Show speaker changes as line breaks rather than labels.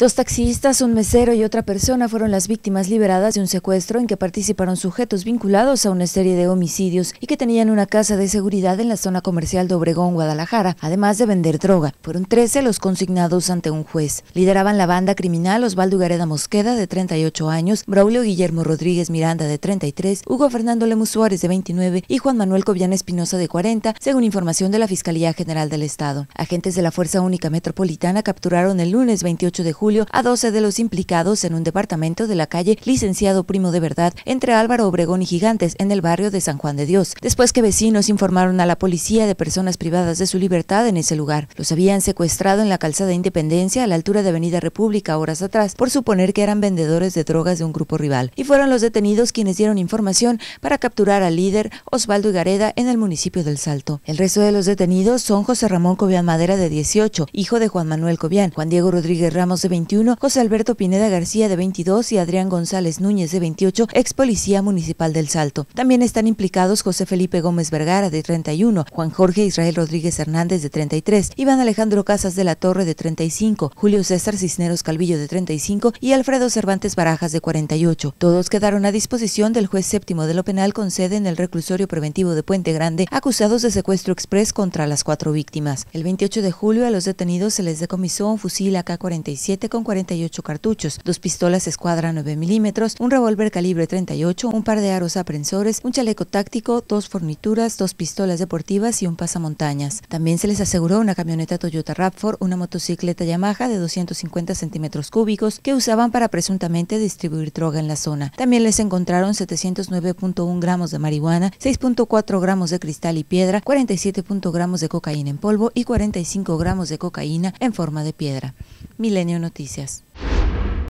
Dos taxistas, un mesero y otra persona fueron las víctimas liberadas de un secuestro en que participaron sujetos vinculados a una serie de homicidios y que tenían una casa de seguridad en la zona comercial de Obregón, Guadalajara, además de vender droga. Fueron 13 los consignados ante un juez. Lideraban la banda criminal Osvaldo Gareda Mosqueda, de 38 años, Braulio Guillermo Rodríguez Miranda, de 33, Hugo Fernando Lemus Suárez, de 29 y Juan Manuel Cobian Espinosa, de 40, según información de la Fiscalía General del Estado. Agentes de la Fuerza Única Metropolitana capturaron el lunes 28 de julio a 12 de los implicados en un departamento de la calle Licenciado Primo de Verdad entre Álvaro Obregón y Gigantes en el barrio de San Juan de Dios, después que vecinos informaron a la policía de personas privadas de su libertad en ese lugar. Los habían secuestrado en la calzada Independencia a la altura de Avenida República horas atrás por suponer que eran vendedores de drogas de un grupo rival y fueron los detenidos quienes dieron información para capturar al líder Osvaldo Gareda en el municipio del Salto. El resto de los detenidos son José Ramón Cobian Madera de 18, hijo de Juan Manuel Cobian, Juan Diego Rodríguez Ramos de José Alberto Pineda García de 22 y Adrián González Núñez de 28, ex policía municipal del Salto. También están implicados José Felipe Gómez Vergara de 31, Juan Jorge Israel Rodríguez Hernández de 33, Iván Alejandro Casas de la Torre de 35, Julio César Cisneros Calvillo de 35 y Alfredo Cervantes Barajas de 48. Todos quedaron a disposición del juez séptimo de lo penal con sede en el reclusorio preventivo de Puente Grande, acusados de secuestro express contra las cuatro víctimas. El 28 de julio a los detenidos se les decomisó un fusil AK-47 con 48 cartuchos, dos pistolas escuadra 9 milímetros, un revólver calibre 38, un par de aros aprensores, un chaleco táctico, dos fornituras, dos pistolas deportivas y un pasamontañas. También se les aseguró una camioneta Toyota Rapford, una motocicleta Yamaha de 250 centímetros cúbicos que usaban para presuntamente distribuir droga en la zona. También les encontraron 709.1 gramos de marihuana, 6.4 gramos de cristal y piedra, 47.0 gramos de cocaína en polvo y 45 gramos de cocaína en forma de piedra. Milenio Noticias.